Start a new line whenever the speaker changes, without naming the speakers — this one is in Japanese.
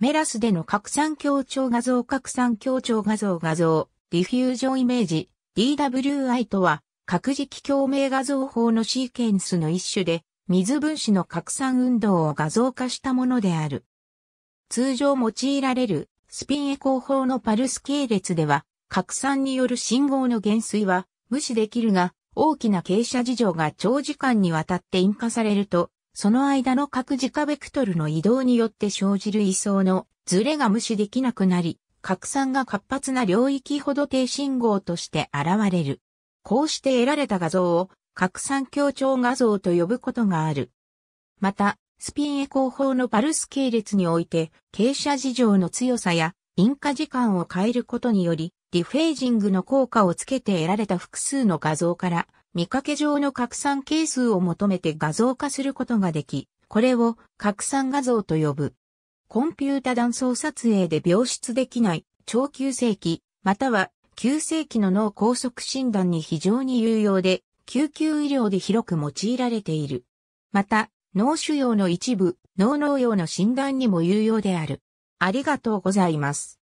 メラスでの拡散強調画像拡散強調画像画像、ディフュージョンイメージ、DWI とは、核磁共鳴画像法のシーケンスの一種で、水分子の拡散運動を画像化したものである。通常用いられるスピンエコー法のパルス系列では、拡散による信号の減衰は無視できるが、大きな傾斜事情が長時間にわたって引火されると、その間の各化ベクトルの移動によって生じる位相のズレが無視できなくなり、拡散が活発な領域ほど低信号として現れる。こうして得られた画像を拡散強調画像と呼ぶことがある。また、スピンエコー法のパルス系列において、傾斜事情の強さや引火時間を変えることにより、リフェージングの効果をつけて得られた複数の画像から、見かけ上の拡散係数を求めて画像化することができ、これを拡散画像と呼ぶ。コンピュータ断層撮影で病出できない超急性期、または急性期の脳梗塞診断に非常に有用で、救急医療で広く用いられている。また、脳腫瘍の一部、脳脳用の診断にも有用である。ありがとうございます。